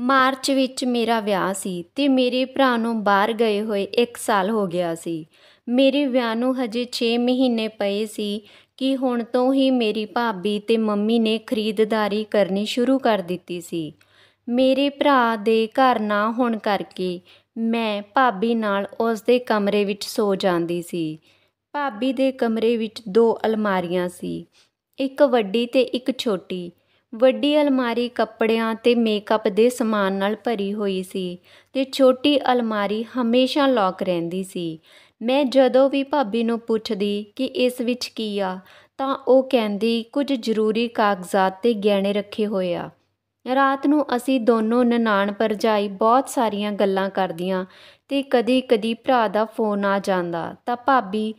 March ਵਿੱਚ ਮੇਰਾ ਵਿਆਹ ਸੀ ਤੇ ਮੇਰੇ ਭਰਾ ਨੂੰ ਬਾਹਰ ਗਏ ਹੋਏ 1 ਸਾਲ ਹੋ ਗਿਆ ਸੀ ਮੇਰੇ ਵਿਆਹ ਨੂੰ ਹਜੇ 6 ਮਹੀਨੇ ਪਏ ਸੀ ਕਿ ਹੁਣ ਤੋਂ ਹੀ ਮੇਰੀ ਭਾਬੀ ਤੇ ਮੰਮੀ ਨੇ ਖਰੀਦਦਾਰੀ ਕਰਨੀ ਸ਼ੁਰੂ ਕਰ ਦਿੱਤੀ ਸੀ ਮੇਰੇ ਭਰਾ ਦੇ ਘਰ ਨਾ ਹੋਣ ਕਰਕੇ ਮੈਂ ਭਾਬੀ ਨਾਲ ਉਸ ਦੇ ਕਮਰੇ ਵਿੱਚ ਸੋ ਜਾਂਦੀ ਸੀ ਭਾਬੀ ਦੇ ਕਮਰੇ ਵਿੱਚ ਦੋ ਅਲਮਾਰੀਆਂ ਸੀ ਇੱਕ ਵੱਡੀ ਤੇ ਇੱਕ ਛੋਟੀ ਵੱਡੀ ਅਲਮਾਰੀ ਕੱਪੜਿਆਂ ਤੇ ਮੇਕਅਪ ਦੇ ਸਮਾਨ ਨਾਲ ਭਰੀ ਹੋਈ ਸੀ ਤੇ ਛੋਟੀ ਅਲਮਾਰੀ ਹਮੇਸ਼ਾ ਲੋਕ ਰਹਿੰਦੀ ਸੀ ਮੈਂ ਜਦੋਂ ਵੀ ਭਾਬੀ ਨੂੰ ਪੁੱਛਦੀ ਕਿ ਇਸ ਵਿੱਚ ਕੀ ਆ ਤਾਂ ਉਹ ਕਹਿੰਦੀ ਕੁਝ ਜ਼ਰੂਰੀ ਕਾਗਜ਼ਾਤ ਤੇ ਗਹਿਣੇ ਰੱਖੇ ਹੋਏ ਆ ਰਾਤ ਨੂੰ ਅਸੀਂ ਦੋਨੋਂ ਨਨਾਣ ਪਰਜਾਈ ਬਹੁਤ ਸਾਰੀਆਂ ਗੱਲਾਂ ਕਰਦੀਆਂ ਤੇ ਕਦੀ-ਕਦੀ ਭਰਾ ਦਾ ਫੋਨ ਆ ਜਾਂਦਾ ਤਾਂ ਭਾਬੀ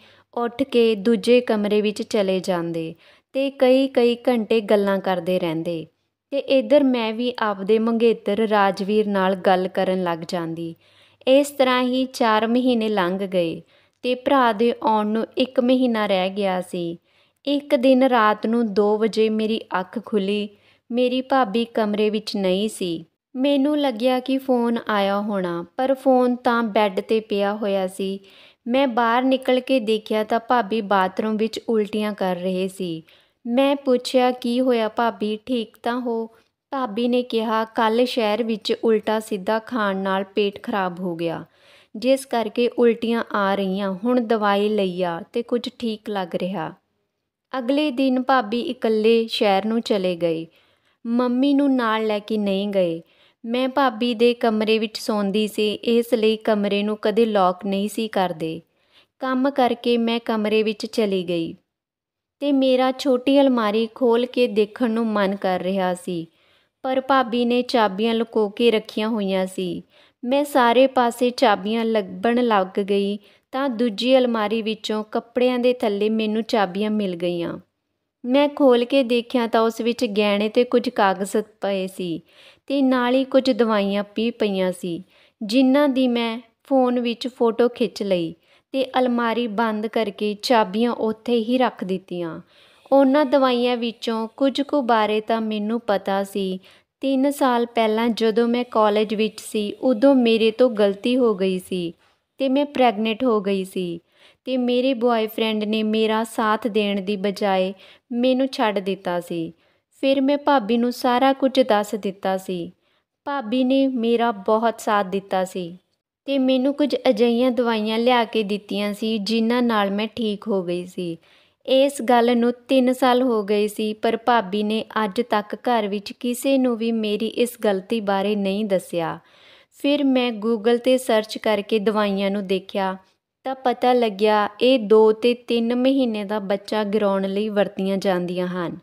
ਉੱਠ ਕੇ ਦੂਜੇ ਕਮਰੇ ਵਿੱਚ ਚਲੇ ਜਾਂਦੇ ਤੇ ਕਈ ਕਈ ਘੰਟੇ ਗੱਲਾਂ ਕਰਦੇ ਰਹਿੰਦੇ ਤੇ ਇਧਰ ਮੈਂ ਵੀ ਆਪਦੇ ਮੰਗੇਤਰ ਰਾਜਵੀਰ ਨਾਲ ਗੱਲ ਕਰਨ ਲੱਗ ਜਾਂਦੀ ਇਸ ਤਰ੍ਹਾਂ ਹੀ 4 ਮਹੀਨੇ ਲੰਘ ਗਏ ਤੇ ਭਰਾ ਦੇ ਆਉਣ ਨੂੰ 1 ਮਹੀਨਾ ਰਹਿ ਗਿਆ ਸੀ ਇੱਕ ਦਿਨ ਰਾਤ ਨੂੰ 2 ਵਜੇ ਮੇਰੀ ਅੱਖ ਖੁੱਲੀ ਮੇਰੀ ਭਾਬੀ ਕਮਰੇ ਵਿੱਚ ਨਹੀਂ ਸੀ ਮੈਨੂੰ ਲੱਗਿਆ ਕਿ ਫੋਨ ਆਇਆ ਹੋਣਾ ਪਰ ਫੋਨ ਤਾਂ ਬੈੱਡ ਤੇ ਪਿਆ ਹੋਇਆ ਸੀ ਮੈਂ ਬਾਹਰ ਨਿਕਲ ਕੇ ਦੇਖਿਆ ਤਾਂ ਭਾਬੀ ਬਾਥਰੂਮ ਵਿੱਚ ਉਲਟੀਆਂ ਕਰ ਰਹੇ ਸੀ ਮੈਂ ਪੁੱਛਿਆ ਕੀ ਹੋਇਆ ਭਾਬੀ ਠੀਕ ਤਾਂ ਹੋ ਭਾਬੀ ਨੇ ਕਿਹਾ ਕੱਲ ਸ਼ਹਿਰ ਵਿੱਚ ਉਲਟਾ ਸਿੱਧਾ ਖਾਣ ਨਾਲ ਪੇਟ ਖਰਾਬ ਹੋ ਗਿਆ ਜਿਸ ਕਰਕੇ ਉਲਟੀਆਂ ਆ ਰਹੀਆਂ ਹੁਣ ਦਵਾਈ ਲਈ ਆ ਤੇ ਕੁਝ ਠੀਕ ਲੱਗ ਰਿਹਾ ਅਗਲੇ ਦਿਨ ਭਾਬੀ ਇਕੱਲੇ ਸ਼ਹਿਰ ਨੂੰ ਚਲੇ ਗਏ ਮੰਮੀ ਨੂੰ ਨਾਲ ਲੈ ਕੇ ਨਹੀਂ ਗਏ ਮੈਂ ਭਾਬੀ ਦੇ ਕਮਰੇ ਵਿੱਚ ਸੌਂਦੀ ਸੀ ਇਸ ਲਈ ਕਮਰੇ ਨੂੰ ਕਦੇ ਲੌਕ ਨਹੀਂ ਸੀ ਕਰਦੇ ਕੰਮ ਕਰਕੇ ਮੈਂ ਕਮਰੇ ਵਿੱਚ ਚਲੀ ਗਈ ਤੇ ਮੇਰਾ ਛੋਟੀ ਅਲਮਾਰੀ ਖੋਲ ਕੇ ਦੇਖਣ ਨੂੰ ਮਨ ਕਰ ਰਿਹਾ ਸੀ ਪਰ ਭਾਬੀ ਨੇ ਚਾਬੀਆਂ ਲੁਕੋ ਕੇ ਰੱਖੀਆਂ ਹੋਈਆਂ ਸੀ ਮੈਂ ਸਾਰੇ ਪਾਸੇ ਚਾਬੀਆਂ ਲੱਭਣ ਲੱਗ ਗਈ ਤਾਂ ਦੂਜੀ ਅਲਮਾਰੀ ਵਿੱਚੋਂ ਕੱਪੜਿਆਂ ਦੇ ਥੱਲੇ ਮੈਨੂੰ ਚਾਬੀਆਂ ਮਿਲ ਗਈਆਂ ਮੈਂ ਖੋਲ ਕੇ ਦੇਖਿਆ ਤਾਂ ਉਸ ਵਿੱਚ ਗਹਿਣੇ ਤੇ ਕੁਝ ਕਾਗਜ਼ ਪਏ ਸੀ ਤੇ ਨਾਲ ਹੀ ਕੁਝ ਦਵਾਈਆਂ ਵੀ ਪਈਆਂ ਸੀ ਜਿਨ੍ਹਾਂ ਦੀ ਮੈਂ ਫੋਨ ਵਿੱਚ ਫੋਟੋ ਖਿੱਚ ਲਈ ਤੇ ਅਲਮਾਰੀ ਬੰਦ ਕਰਕੇ ਚਾਬੀਆਂ ਉੱਥੇ ਹੀ ਰੱਖ ਦਿੱਤੀਆਂ ਉਹਨਾਂ ਦਵਾਈਆਂ ਵਿੱਚੋਂ ਕੁਝ ਕੁ ਬਾਰੇ ਤਾਂ ਮੈਨੂੰ ਪਤਾ ਸੀ 3 ਸਾਲ ਪਹਿਲਾਂ ਜਦੋਂ ਮੈਂ ਕਾਲਜ ਵਿੱਚ ਸੀ ਉਦੋਂ ਮੇਰੇ ਤੋਂ ਗਲਤੀ ਹੋ ਗਈ ਸੀ ਤੇ ਮੈਂ ਪ੍ਰੈਗਨੈਂਟ ਹੋ ਗਈ ਸੀ ਤੇ ਮੇਰੇ ਬੁਆਏਫ੍ਰੈਂਡ ਨੇ ਮੇਰਾ ਸਾਥ ਦੇਣ ਦੀ ਬਜਾਏ ਮੈਨੂੰ ਛੱਡ ਦਿੱਤਾ ਸੀ ਫਿਰ ਮੈਂ ਭਾਬੀ ਨੂੰ ਸਾਰਾ ਕੁਝ ਦੱਸ ਦਿੱਤਾ ਸੀ ਭਾਬੀ ਨੇ ਮੇਰਾ ਬਹੁਤ ਸਾਥ ਦਿੱਤਾ ਸੀ ਤੇ ਮੈਨੂੰ ਕੁਝ ਅਜਈਆਂ ਦਵਾਈਆਂ ਲਿਆ ਕੇ ਦਿੱਤੀਆਂ ਸੀ ਜਿਨ੍ਹਾਂ ਨਾਲ ਮੈਂ ਠੀਕ ਹੋ ਗਈ ਸੀ ਇਸ ਗੱਲ ਨੂੰ 3 ਸਾਲ ਹੋ ਗਏ ਸੀ ਪਰ ਭਾਬੀ ਨੇ ਅੱਜ ਤੱਕ ਘਰ ਵਿੱਚ ਕਿਸੇ ਨੂੰ ਵੀ ਮੇਰੀ ਇਸ ਗਲਤੀ ਬਾਰੇ ਨਹੀਂ ਦੱਸਿਆ ਫਿਰ ਮੈਂ ਗੂਗਲ ਤੇ ਸਰਚ ਕਰਕੇ ਦਵਾਈਆਂ ਨੂੰ ਦੇਖਿਆ ਤਾਂ ਪਤਾ ਲੱਗਿਆ ਇਹ 2 ਤੇ 3 ਮਹੀਨੇ ਦਾ ਬੱਚਾ ਗਰਾਉਣ ਲਈ ਵਰਤੀਆਂ ਜਾਂਦੀਆਂ ਹਨ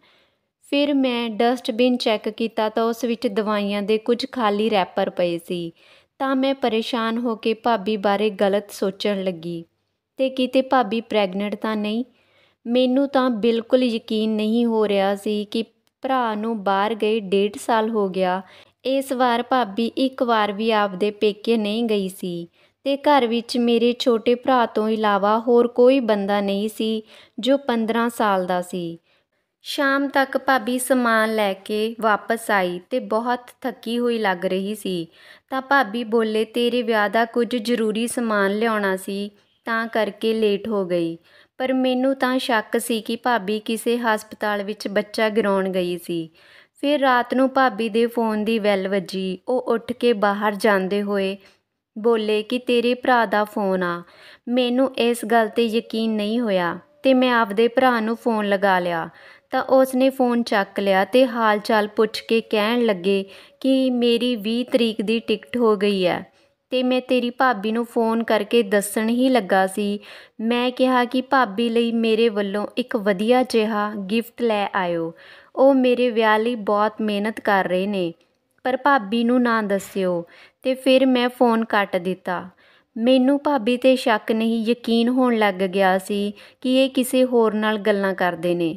ਫਿਰ ਮੈਂ ਡਸਟਬਿਨ ਚੈੱਕ ਕੀਤਾ ਤਾਂ ਉਸ ਵਿੱਚ ਦਵਾਈਆਂ ਦੇ ਕੁਝ ਖਾਲੀ ਰੈਪਰ ਪਏ ਸੀ ਤਾਂ ਮੈਂ ਪਰੇਸ਼ਾਨ ਹੋ ਕੇ ਭਾਬੀ ਬਾਰੇ ਗਲਤ ਸੋਚਣ ਲੱਗੀ ਤੇ ਕਿਤੇ ਭਾਬੀ ਪ੍ਰੈਗਨੈਂਟ ਤਾਂ ਨਹੀਂ ਮੈਨੂੰ ਤਾਂ ਬਿਲਕੁਲ ਯਕੀਨ ਨਹੀਂ ਹੋ ਰਿਹਾ ਸੀ ਕਿ ਭਰਾ ਨੂੰ ਬਾਹਰ ਗਏ ਡੇਢ ਸਾਲ ਹੋ ਗਿਆ ਇਸ ਵਾਰ ਭਾਬੀ ਇੱਕ ਵਾਰ ਵੀ ਆਪਦੇ ਪੇਕੇ ਨਹੀਂ ਗਈ ਸੀ ਤੇ ਘਰ ਵਿੱਚ ਮੇਰੇ ਛੋਟੇ ਭਰਾ ਤੋਂ ਇਲਾਵਾ ਹੋਰ ਕੋਈ ਬੰਦਾ ਨਹੀਂ ਸੀ ਜੋ 15 ਸਾਲ ਦਾ ਸੀ ਸ਼ਾਮ ਤੱਕ ਭਾਬੀ ਸਮਾਨ ਲੈ ਕੇ ਵਾਪਸ ਆਈ ਤੇ ਬਹੁਤ ਥੱਕੀ ਹੋਈ ਲੱਗ ਰਹੀ ਸੀ ਤਾਂ ਭਾਬੀ ਬੋਲੇ ਤੇਰੇ ਵਿਆਹ ਦਾ ਕੁਝ ਜ਼ਰੂਰੀ ਸਮਾਨ ਲਿਆਉਣਾ ਸੀ ਤਾਂ ਕਰਕੇ ਲੇਟ ਹੋ ਗਈ ਪਰ ਮੈਨੂੰ ਤਾਂ ਸ਼ੱਕ ਸੀ ਕਿ ਭਾਬੀ ਕਿਸੇ ਹਸਪਤਾਲ ਵਿੱਚ ਬੱਚਾ ਗਰਾਉਣ ਗਈ ਸੀ ਫਿਰ ਰਾਤ ਨੂੰ ਭਾਬੀ ਦੇ ਫੋਨ ਦੀ ਵੈਲ ਵੱਜੀ ਉਹ ਉੱਠ ਕੇ ਬਾਹਰ ਜਾਂਦੇ ਹੋਏ ਬੋਲੇ ਕਿ ਤੇਰੇ ਭਰਾ ਦਾ ਫੋਨ ਆ ਮੈਨੂੰ ਇਸ ਗੱਲ ਤੇ ਯਕੀਨ ਨਹੀਂ ਹੋਇਆ ਤੇ ਮੈਂ ਆਪਦੇ ਭਰਾ ਨੂੰ ਫੋਨ ਲਗਾ ਲਿਆ ਤਾਂ ਉਸ ਨੇ ਫੋਨ ਚੱਕ ਲਿਆ ਤੇ ਹਾਲ ਚਾਲ ਪੁੱਛ ਕੇ ਕਹਿਣ ਲੱਗੇ ਕਿ ਮੇਰੀ 20 ਤਰੀਕ ਦੀ ਟਿਕਟ ਹੋ ਗਈ ਹੈ ਤੇ ਮੈਂ ਤੇਰੀ ਭਾਬੀ ਨੂੰ ਫੋਨ ਕਰਕੇ ਦੱਸਣ ਹੀ ਲੱਗਾ ਸੀ ਮੈਂ ਕਿਹਾ ਕਿ ਭਾਬੀ ਲਈ ਮੇਰੇ ਵੱਲੋਂ ਇੱਕ ਵਧੀਆ ਜਿਹਾ ਗਿਫਟ ਲੈ ਆਇਓ ਉਹ ਮੇਰੇ ਵਿਆਹ ਲਈ ਬਹੁਤ ਮਿਹਨਤ ਕਰ ਰਹੇ ਨੇ ਪਰ ਭਾਬੀ ਨੂੰ ਨਾ ਦੱਸਿਓ ਤੇ ਫਿਰ ਮੈਂ ਫੋਨ ਕੱਟ ਦਿੱਤਾ ਮੈਨੂੰ ਭਾਬੀ ਤੇ ਸ਼ੱਕ ਨਹੀਂ ਯਕੀਨ ਹੋਣ ਲੱਗ ਗਿਆ ਸੀ ਕਿ ਇਹ ਕਿਸੇ ਹੋਰ ਨਾਲ ਗੱਲਾਂ ਕਰਦੇ ਨੇ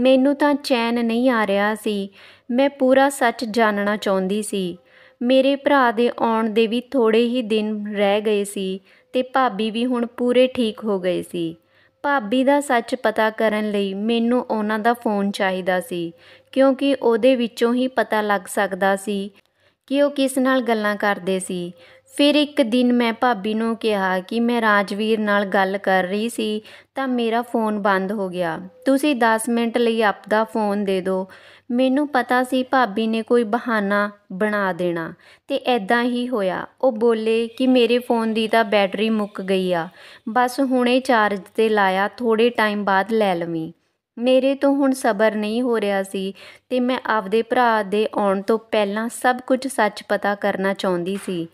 ਮੈਨੂੰ ਤਾਂ ਚੈਨ ਨਹੀਂ ਆ ਰਿਹਾ ਸੀ ਮੈਂ ਪੂਰਾ ਸੱਚ ਜਾਣਨਾ ਚਾਹੁੰਦੀ ਸੀ ਮੇਰੇ ਭਰਾ ਦੇ ਆਉਣ ਦੇ ਵੀ ਥੋੜੇ ਹੀ ਦਿਨ ਰਹਿ ਗਏ ਸੀ ਤੇ ਭਾਬੀ ਵੀ ਹੁਣ ਪੂਰੇ ਠੀਕ ਹੋ ਗਏ ਸੀ ਭਾਬੀ ਦਾ ਸੱਚ ਪਤਾ ਕਰਨ ਲਈ ਮੈਨੂੰ ਉਹਨਾਂ ਦਾ ਫੋਨ ਚਾਹੀਦਾ ਸੀ ਕਿਉਂਕਿ ਉਹਦੇ ਵਿੱਚੋਂ ਹੀ ਪਤਾ ਲੱਗ ਸਕਦਾ ਸੀ ਕਿ ਉਹ ਕਿਸ ਨਾਲ ਗੱਲਾਂ ਕਰਦੇ ਸੀ ਫਿਰ ਇੱਕ ਦਿਨ ਮੈਂ ਭਾਬੀ ਨੂੰ ਕਿਹਾ ਕਿ ਮੈਂ ਰਾਜਵੀਰ ਨਾਲ ਗੱਲ ਕਰ ਰਹੀ ਸੀ ਤਾਂ ਮੇਰਾ ਫੋਨ ਬੰਦ ਹੋ ਗਿਆ ਤੁਸੀਂ 10 ਮਿੰਟ ਲਈ ਆਪਦਾ ਫੋਨ ਦੇ ਦਿਓ ਮੈਨੂੰ ਪਤਾ ਸੀ ਭਾਬੀ ਨੇ ਕੋਈ ਬਹਾਨਾ ਬਣਾ ਦੇਣਾ ਤੇ ਐਦਾਂ ਹੀ ਹੋਇਆ ਉਹ ਬੋਲੇ ਕਿ ਮੇਰੇ ਫੋਨ ਦੀ ਤਾਂ ਬੈਟਰੀ ਮੁੱਕ ਗਈ ਆ ਬਸ ਹੁਣੇ ਚਾਰਜ ਤੇ ਲਾਇਆ ਥੋੜੇ ਟਾਈਮ ਬਾਅਦ ਲੈ ਲਵੀਂ ਮੇਰੇ ਤੋਂ ਹੁਣ ਸਬਰ ਨਹੀਂ ਹੋ ਰਿਹਾ ਸੀ ਤੇ ਮੈਂ ਆਪਦੇ ਭਰਾ ਦੇ ਆਉਣ ਤੋਂ ਪਹਿਲਾਂ ਸਭ ਕੁਝ ਸੱਚ ਪਤਾ ਕਰਨਾ ਚਾਹੁੰਦੀ ਸੀ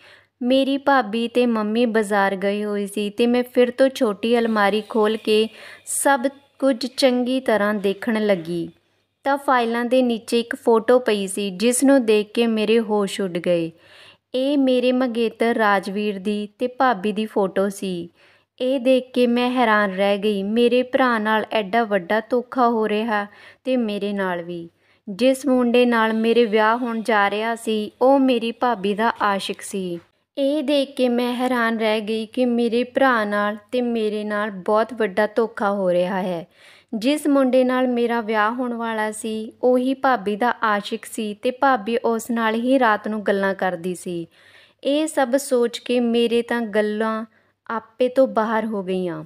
ਮੇਰੀ ਭਾਬੀ ਤੇ ਮੰਮੀ ਬਾਜ਼ਾਰ ਗਏ ਹੋਏ ਸੀ ਤੇ ਮੈਂ ਫਿਰ ਤੋਂ ਛੋਟੀ ਅਲਮਾਰੀ ਖੋਲ ਕੇ ਸਭ ਕੁਝ ਚੰਗੀ ਤਰ੍ਹਾਂ ਦੇਖਣ ਲੱਗੀ ਤਾਂ ਫਾਈਲਾਂ ਦੇ ਨੀਚੇ ਇੱਕ ਫੋਟੋ ਪਈ ਸੀ ਜਿਸ ਨੂੰ ਦੇਖ ਕੇ ਮੇਰੇ ਹੋਸ਼ ਉੱਡ ਗਏ ਇਹ ਮੇਰੇ ਮਗੇਤਰ ਰਾਜਵੀਰ ਦੀ ਤੇ ਭਾਬੀ ਦੀ ਫੋਟੋ ਸੀ ਇਹ ਦੇਖ ਕੇ ਮੈਂ ਹੈਰਾਨ ਰਹਿ ਗਈ ਮੇਰੇ ਭਰਾ ਨਾਲ ਐਡਾ ਵੱਡਾ ਧੋਖਾ ਹੋ ਰਿਹਾ ਤੇ ਮੇਰੇ ਨਾਲ ਵੀ ਜਿਸ ਮੁੰਡੇ ਨਾਲ ਮੇਰੇ ਵਿਆਹ ਹੋਣ ਜਾ ਰਿਹਾ ਸੀ ਉਹ ਮੇਰੀ ਭਾਬੀ ਦਾ ਆਸ਼ਿਕ ਸੀ ਇਹ ਦੇਖ ਕੇ ਮੈਂ ਹੈਰਾਨ ਰਹਿ ਗਈ ਕਿ ਮੇਰੇ ਭਰਾ ਨਾਲ ਤੇ ਮੇਰੇ ਨਾਲ ਬਹੁਤ ਵੱਡਾ ਧੋਖਾ ਹੋ ਰਿਹਾ ਹੈ ਜਿਸ ਮੁੰਡੇ ਨਾਲ ਮੇਰਾ ਵਿਆਹ ਹੋਣ ਵਾਲਾ ਸੀ ਉਹੀ ਭਾਬੀ ਦਾ ਆਸ਼ਿਕ ਸੀ ਤੇ ਭਾਬੀ ਉਸ ਨਾਲ ਹੀ ਰਾਤ ਨੂੰ ਗੱਲਾਂ ਕਰਦੀ ਸੀ ਇਹ ਸਭ ਸੋਚ ਕੇ ਮੇਰੇ ਤਾਂ ਗੱਲਾਂ ਆਪੇ ਤੋਂ ਬਾਹਰ ਹੋ ਗਈਆਂ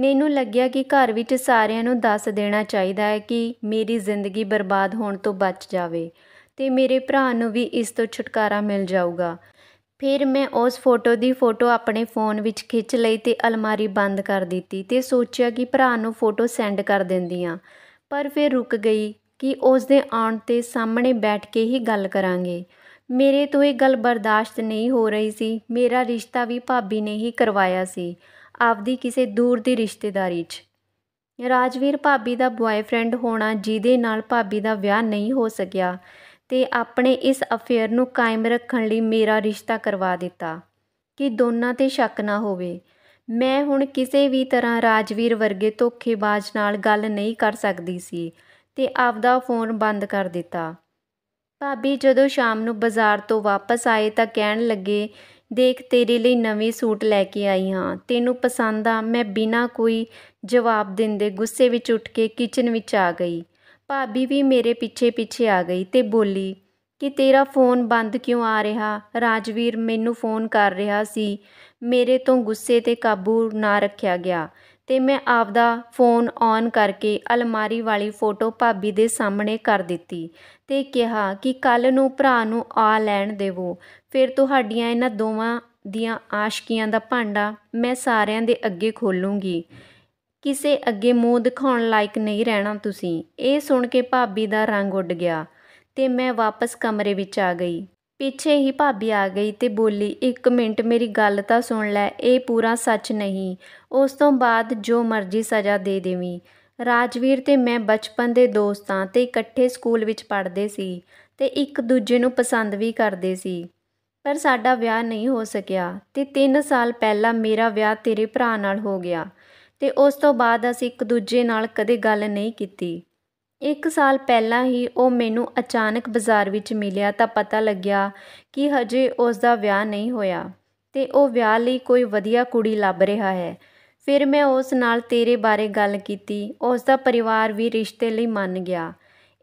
ਮੈਨੂੰ ਲੱਗਿਆ ਕਿ ਘਰ ਵਿੱਚ ਸਾਰਿਆਂ ਨੂੰ ਦੱਸ ਦੇਣਾ ਚਾਹੀਦਾ ਹੈ ਕਿ ਮੇਰੀ ਜ਼ਿੰਦਗੀ ਬਰਬਾਦ ਹੋਣ ਤੋਂ ਬਚ ਜਾਵੇ ਤੇ ਮੇਰੇ ਭਰਾ ਨੂੰ ਵੀ ਇਸ ਤੋਂ ਛੁਟਕਾਰਾ ਮਿਲ ਜਾਊਗਾ ਫਿਰ ਮੈਂ ਉਸ ਫੋਟੋ ਦੀ ਫੋਟੋ ਆਪਣੇ ਫੋਨ ਵਿੱਚ ਖਿੱਚ ਲਈ ਤੇ ਅਲਮਾਰੀ ਬੰਦ ਕਰ ਦਿੱਤੀ ਤੇ ਸੋਚਿਆ ਕਿ ਭਰਾ ਨੂੰ ਫੋਟੋ ਸੈਂਡ ਕਰ ਦਿੰਦੀ ਆ ਪਰ ਫਿਰ ਰੁਕ ਗਈ ਕਿ ਉਸ ਦੇ ਆਉਣ ਤੇ ਸਾਹਮਣੇ ਬੈਠ ਕੇ ਹੀ ਗੱਲ ਕਰਾਂਗੇ ਮੇਰੇ ਤੋਂ ਇਹ ਗੱਲ ਬਰਦਾਸ਼ਤ ਨਹੀਂ ਹੋ ਰਹੀ ਸੀ ਮੇਰਾ ਰਿਸ਼ਤਾ ਵੀ ਭਾਬੀ ਨੇ ਹੀ ਕਰਵਾਇਆ ਸੀ ਆਪਦੀ ਕਿਸੇ ਦੂਰ ਦੀ ਰਿਸ਼ਤੇਦਾਰੀ 'ਚ ਰਾਜਵੀਰ ਭਾਬੀ ਦਾ ਬੁਆਏਫ੍ਰੈਂਡ ਹੋਣਾ ਜਿਹਦੇ ਨਾਲ ਭਾਬੀ ਦਾ ਵਿਆਹ ਨਹੀਂ ਹੋ ਸਕਿਆ ਤੇ ਆਪਣੇ ਇਸ ਅਫੇਅਰ ਨੂੰ ਕਾਇਮ ਰੱਖਣ ਲਈ ਮੇਰਾ ਰਿਸ਼ਤਾ ਕਰਵਾ ਦਿੱਤਾ ਕਿ ਦੋਨਾਂ ਤੇ ਸ਼ੱਕ ਨਾ ਹੋਵੇ ਮੈਂ ਹੁਣ ਕਿਸੇ ਵੀ ਤਰ੍ਹਾਂ ਰਾਜਵੀਰ ਵਰਗੇ ਧੋਖੇਬਾਜ਼ ਨਾਲ ਗੱਲ ਨਹੀਂ ਕਰ ਸਕਦੀ ਸੀ ਤੇ ਆਪਦਾ ਫੋਨ ਬੰਦ ਕਰ ਦਿੱਤਾ ਭਾਬੀ ਜਦੋਂ ਸ਼ਾਮ ਨੂੰ ਬਾਜ਼ਾਰ ਤੋਂ ਵਾਪਸ ਆਏ ਤਾਂ ਕਹਿਣ ਲੱਗੇ ਦੇਖ ਤੇਰੇ ਲਈ ਨਵੇਂ ਸੂਟ ਲੈ ਕੇ ਆਈ ਹਾਂ ਤੈਨੂੰ ਪਸੰਦ ਆ ਮੈਂ ਬਿਨਾਂ ਕੋਈ ਜਵਾਬ ਦਿੰਦੇ ਗੁੱਸੇ ਵਿੱਚ ਉੱਠ ਕੇ ਕਿਚਨ ਵਿੱਚ ਆ ਗਈ ਭਾਬੀ ਵੀ ਮੇਰੇ ਪਿੱਛੇ ਪਿੱਛੇ ਆ ਗਈ ਤੇ ਬੋਲੀ ਕਿ ਤੇਰਾ ਫੋਨ ਬੰਦ ਕਿਉਂ ਆ ਰਿਹਾ ਰਾਜਵੀਰ ਮੈਨੂੰ ਫੋਨ ਕਰ ਰਿਹਾ ਸੀ ਮੇਰੇ ਤੋਂ ਗੁੱਸੇ ਤੇ ਕਾਬੂ ਨਾ ਰੱਖਿਆ ਗਿਆ ਤੇ ਮੈਂ ਆਪਦਾ ਫੋਨ ਔਨ ਕਰਕੇ ਅਲਮਾਰੀ ਵਾਲੀ ਫੋਟੋ ਭਾਬੀ ਦੇ ਸਾਹਮਣੇ ਕਰ ਦਿੱਤੀ ਤੇ ਕਿਹਾ ਕਿ ਕੱਲ ਨੂੰ ਭਰਾ ਨੂੰ ਆ ਲੈਣ ਦੇਵੋ ਫਿਰ ਤੁਹਾਡੀਆਂ ਇਹਨਾਂ ਦੋਵਾਂ ਦੀਆਂ ਆਸ਼ਕੀਆਂ ਦਾ ਭਾਂਡਾ ਮੈਂ ਸਾਰਿਆਂ ਦੇ ਅੱਗੇ ਖੋਲੂੰਗੀ ਕਿਸੇ ਅੱਗੇ ਮੂੰਹ ਦਿਖਾਉਣ ਲਾਇਕ ਨਹੀਂ ਰਹਿਣਾ ਤੁਸੀਂ ਇਹ ਸੁਣ ਕੇ ਭਾਬੀ ਦਾ ਰੰਗ ਉੱਡ ਗਿਆ ਤੇ ਮੈਂ ਵਾਪਸ ਕਮਰੇ ਵਿੱਚ ਆ ਗਈ ਪਿੱਛੇ ਹੀ ਭਾਬੀ ਆ ਗਈ ਤੇ ਬੋਲੀ ਇੱਕ ਮਿੰਟ ਮੇਰੀ ਗੱਲ ਤਾਂ ਸੁਣ ਲੈ ਇਹ ਪੂਰਾ ਸੱਚ ਨਹੀਂ ਉਸ ਤੋਂ ਬਾਅਦ ਜੋ ਮਰਜ਼ੀ ਸਜ਼ਾ ਦੇ ਦੇਵੀਂ ਰਾਜਵੀਰ ਤੇ ਮੈਂ ਬਚਪਨ ਦੇ ਦੋਸਤਾਂ ਤੇ ਇਕੱਠੇ ਸਕੂਲ ਵਿੱਚ ਪੜ੍ਹਦੇ ਸੀ ਤੇ ਇੱਕ ਦੂਜੇ ਨੂੰ ਪਸੰਦ ਵੀ ਕਰਦੇ ਸੀ ਪਰ ਸਾਡਾ ਵਿਆਹ ਨਹੀਂ ਹੋ ਸਕਿਆ ਤੇ 3 ਸਾਲ ਪਹਿਲਾਂ ਮੇਰਾ ਵਿਆਹ ਤੇਰੇ ਭਰਾ ਨਾਲ ਹੋ ਗਿਆ ਤੇ ਉਸ ਤੋਂ ਬਾਅਦ ਅਸੀਂ ਇੱਕ ਦੂਜੇ ਨਾਲ ਕਦੇ ਗੱਲ ਨਹੀਂ ਕੀਤੀ ਇੱਕ ਸਾਲ ਪਹਿਲਾਂ ਹੀ ਉਹ ਮੈਨੂੰ ਅਚਾਨਕ ਬਾਜ਼ਾਰ ਵਿੱਚ ਮਿਲਿਆ ਤਾਂ ਪਤਾ ਲੱਗਿਆ ਕਿ ਹਜੇ ਉਸ ਦਾ ਵਿਆਹ ਨਹੀਂ ਹੋਇਆ ਤੇ ਉਹ ਵਿਆਹ ਲਈ ਕੋਈ ਵਧੀਆ ਕੁੜੀ ਲੱਭ ਰਿਹਾ ਹੈ ਫਿਰ ਮੈਂ ਉਸ ਨਾਲ ਤੇਰੇ ਬਾਰੇ ਗੱਲ ਕੀਤੀ ਉਸ ਦਾ ਪਰਿਵਾਰ ਵੀ ਰਿਸ਼ਤੇ ਲਈ ਮੰਨ ਗਿਆ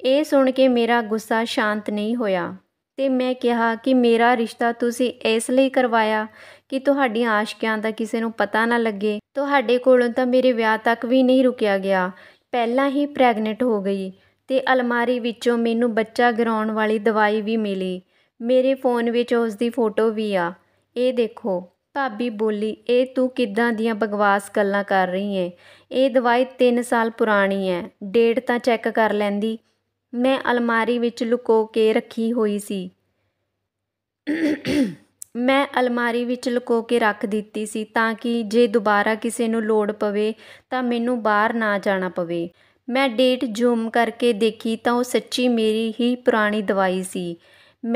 ਇਹ ਸੁਣ ਕੇ ਮੇਰਾ ਗੁੱਸਾ ਸ਼ਾਂਤ ਨਹੀਂ ਹੋਇਆ ਤੇ ਮੈਂ ਕਿਹਾ ਕਿ ਮੇਰਾ ਰਿਸ਼ਤਾ ਤੁਸੀਂ ਇਸ ਲਈ ਕਰਵਾਇਆ ਕਿ ਤੁਹਾਡੀਆਂ ਆਸ਼ਕਿਆਂ ਦਾ ਕਿਸੇ ਨੂੰ ਪਤਾ ਨਾ ਲੱਗੇ ਤੁਹਾਡੇ ਕੋਲੋਂ ਤਾਂ ਮੇਰੇ ਵਿਆਹ ਤੱਕ ਵੀ ਨਹੀਂ ਰੁਕਿਆ ਗਿਆ ਪਹਿਲਾਂ ਹੀ ਪ੍ਰੈਗਨੈਂਟ ਹੋ ਗਈ ਤੇ ਅਲਮਾਰੀ ਵਿੱਚੋਂ ਮੈਨੂੰ ਬੱਚਾ ਗਰਾਉਣ ਵਾਲੀ ਦਵਾਈ ਵੀ ਮਿਲੀ ਮੇਰੇ ਫੋਨ ਵਿੱਚ ਉਸ ਦੀ ਫੋਟੋ ਵੀ ਆ ਇਹ ਦੇਖੋ ਭਾਬੀ ਬੋਲੀ ਇਹ ਤੂੰ ਕਿੱਦਾਂ ਦੀਆਂ ਬਗਵਾਸ ਗੱਲਾਂ ਕਰ ਰਹੀ ਹੈ ਇਹ ਦਵਾਈ 3 ਸਾਲ ਪੁਰਾਣੀ ਹੈ ਡੇਟ ਤਾਂ ਚੈੱਕ ਕਰ ਲੈਂਦੀ ਮੈਂ ਅਲਮਾਰੀ ਵਿੱਚ ਲੁਕੋ ਕੇ ਰੱਖੀ ਹੋਈ ਸੀ ਮੈਂ ਅਲਮਾਰੀ ਵਿੱਚ ਲੁਕੋ ਕੇ ਰੱਖ ਦਿੱਤੀ ਸੀ ਤਾਂ ਕਿ ਜੇ ਦੁਬਾਰਾ ਕਿਸੇ ਨੂੰ ਲੋੜ ਪਵੇ ਤਾਂ ਮੈਨੂੰ ਬਾਹਰ ਨਾ ਜਾਣਾ ਪਵੇ ਮੈਂ ਡੇਟ ਜ਼ੂਮ ਕਰਕੇ ਦੇਖੀ ਤਾਂ ਉਹ ਸੱਚੀ ਮੇਰੀ ਹੀ ਪੁਰਾਣੀ ਦਵਾਈ ਸੀ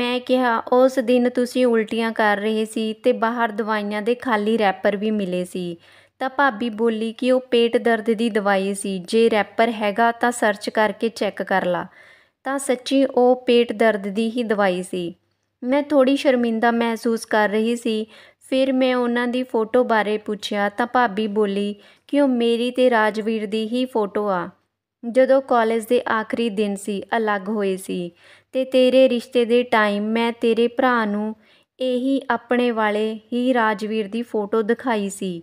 ਮੈਂ ਕਿਹਾ ਉਸ ਦਿਨ ਤੁਸੀਂ ਉਲਟੀਆਂ ਕਰ ਰਹੇ ਸੀ ਤੇ ਬਾਹਰ ਦਵਾਈਆਂ ਦੇ ਖਾਲੀ ਰੈਪਰ ਵੀ ਮਿਲੇ ਸੀ ਤਾਂ ਭਾਬੀ ਬੋਲੀ ਕਿ ਉਹ ਪੇਟ ਦਰਦ ਦੀ ਦਵਾਈ ਸੀ ਜੇ ਰੈਪਰ ਹੈਗਾ ਤਾਂ ਸਰਚ ਕਰਕੇ ਚੈੱਕ ਕਰ ਲਾ ਤਾਂ ਸੱਚੀ ਉਹ ਪੇਟ ਦਰਦ ਦੀ ਹੀ ਦਵਾਈ ਸੀ ਮੈਂ ਥੋੜੀ ਸ਼ਰਮਿੰਦਾ ਮਹਿਸੂਸ ਕਰ ਰਹੀ ਸੀ ਫਿਰ ਮੈਂ ਉਹਨਾਂ ਦੀ ਫੋਟੋ ਬਾਰੇ ਪੁੱਛਿਆ ਤਾਂ ਭਾਬੀ ਬੋਲੀ ਕਿ ਉਹ ਮੇਰੀ ਤੇ ਰਾਜਵੀਰ ਦੀ ਹੀ ਫੋਟੋ ਆ ਜਦੋਂ ਕਾਲਜ ਦੇ ਆਖਰੀ ਦਿਨ ਸੀ ਅਲੱਗ ਹੋਏ ਸੀ ਤੇ ਤੇਰੇ ਰਿਸ਼ਤੇ ਦੇ ਟਾਈਮ ਮੈਂ ਤੇਰੇ ਭਰਾ ਨੂੰ ਇਹੀ ਆਪਣੇ ਵਾਲੇ ਹੀ ਰਾਜਵੀਰ ਦੀ ਫੋਟੋ ਦਿਖਾਈ ਸੀ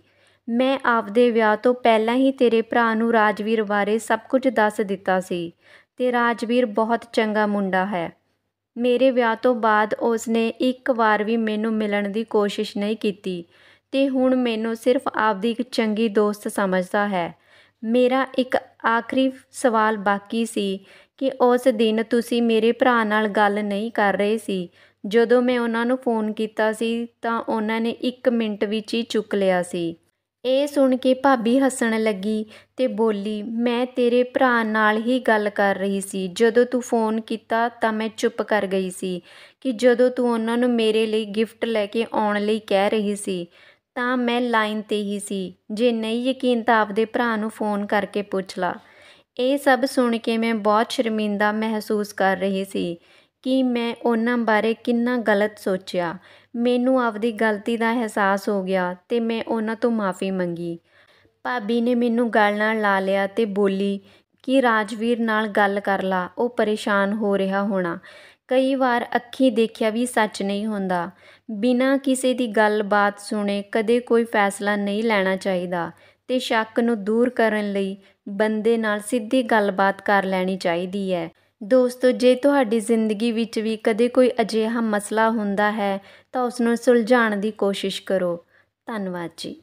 ਮੈਂ ਆਪਦੇ ਵਿਆਹ ਤੋਂ ਪਹਿਲਾਂ ਹੀ ਤੇਰੇ ਭਰਾ ਨੂੰ ਰਾਜਵੀਰ ਬਾਰੇ ਸਭ ਕੁਝ ਦੱਸ ਦਿੱਤਾ ਸੀ ਤੇ ਰਾਜਵੀਰ ਬਹੁਤ ਚੰਗਾ ਮੁੰਡਾ ਹੈ ਮੇਰੇ ਵਿਆਹ ਤੋਂ ਬਾਅਦ ਉਸਨੇ ਇੱਕ ਵਾਰ ਵੀ ਮੈਨੂੰ ਮਿਲਣ ਦੀ ਕੋਸ਼ਿਸ਼ ਨਹੀਂ ਕੀਤੀ ਤੇ ਹੁਣ ਮੈਨੂੰ ਸਿਰਫ ਆਪਦੀ ਇੱਕ ਚੰਗੀ ਦੋਸਤ ਸਮਝਦਾ ਹੈ ਮੇਰਾ ਇੱਕ ਆਖਰੀ ਸਵਾਲ ਬਾਕੀ ਸੀ ਕਿ ਉਸ ਦਿਨ ਤੁਸੀਂ ਮੇਰੇ ਭਰਾ ਨਾਲ ਗੱਲ ਨਹੀਂ ਕਰ ਰਹੇ ਸੀ ਜਦੋਂ ਮੈਂ ਉਹਨਾਂ ਨੂੰ ਫੋਨ ਕੀਤਾ ਸੀ ਤਾਂ ਉਹਨਾਂ ਨੇ 1 ਮਿੰਟ ਵਿੱਚ ਹੀ ਚੁੱਕ ਲਿਆ ਸੀ ਇਹ ਸੁਣ ਕੇ ਭਾਬੀ ਹੱਸਣ ਲੱਗੀ ਤੇ ਬੋਲੀ ਮੈਂ ਤੇਰੇ ਭਰਾ ਨਾਲ ਹੀ ਗੱਲ ਕਰ ਰਹੀ ਸੀ ਜਦੋਂ ਤੂੰ ਫੋਨ ਕੀਤਾ ਤਾਂ ਮੈਂ ਚੁੱਪ ਕਰ ਗਈ ਸੀ ਕਿ ਜਦੋਂ ਤੂੰ ਉਹਨਾਂ ਨੂੰ ਮੇਰੇ ਲਈ ਗਿਫਟ ਲੈ ਕੇ ਆਉਣ ਲਈ ਕਹਿ ਰਹੀ ਸੀ ਤਾਂ ਮੈਂ ਲਾਈਨ ਤੇ ਹੀ ਸੀ ਜੇ ਨਹੀਂ ਯਕੀਨ ਤਾਂ ਆਪਦੇ ਭਰਾ ਨੂੰ ਫੋਨ ਕਰਕੇ ਪੁੱਛ ਲਾ ਇਹ ਸਭ ਸੁਣ ਕੇ ਮੈਂ ਬਹੁਤ ਸ਼ਰਮਿੰਦਾ ਮਹਿਸੂਸ ਕਰ ਰਹੀ ਸੀ ਕਿ ਮੈਂ ਉਹਨਾਂ ਬਾਰੇ ਕਿੰਨਾ ਗਲਤ ਸੋਚਿਆ ਮੈਨੂੰ ਆਪਦੀ ਗਲਤੀ ਦਾ ਅਹਿਸਾਸ ਹੋ ਗਿਆ ਤੇ ਮੈਂ ਉਹਨਾਂ ਤੋਂ ਮਾਫ਼ੀ ਮੰਗੀ ਭਾਬੀ ਨੇ ਮੈਨੂੰ ਗਲ ਨਾਲ ਲਾ ਲਿਆ ਤੇ ਬੋਲੀ ਕਿ ਰਾਜਵੀਰ ਨਾਲ ਗੱਲ ਕਰ ਲਾ ਉਹ ਪਰੇਸ਼ਾਨ ਹੋ ਰਿਹਾ ਹੋਣਾ ਕਈ ਵਾਰ ਅੱਖੀਂ ਦੇਖਿਆ ਵੀ ਸੱਚ ਨਹੀਂ ਹੁੰਦਾ ਬਿਨਾਂ ਕਿਸੇ ਦੀ ਗੱਲਬਾਤ ਸੁਣੇ ਕਦੇ ਕੋਈ ਫੈਸਲਾ ਨਹੀਂ ਲੈਣਾ ਚਾਹੀਦਾ ਤੇ ਸ਼ੱਕ ਨੂੰ ਦੂਰ ਕਰਨ ਲਈ ਬੰਦੇ ਨਾਲ ਸਿੱਧੀ ਗੱਲਬਾਤ ਕਰ ਲੈਣੀ ਚਾਹੀਦੀ ਹੈ ਦੋਸਤੋ ਜੇ ਤੁਹਾਡੀ ਜ਼ਿੰਦਗੀ ਵਿੱਚ ਵੀ ਕਦੇ ਕੋਈ ਅਜਿਹਾ ਮਸਲਾ ਹੁੰਦਾ ਹੈ ਤਾਂ ਉਸ ਨੂੰ ਸੁਲਝਾਉਣ ਦੀ ਕੋਸ਼ਿਸ਼ ਕਰੋ ਧੰਨਵਾਦ ਜੀ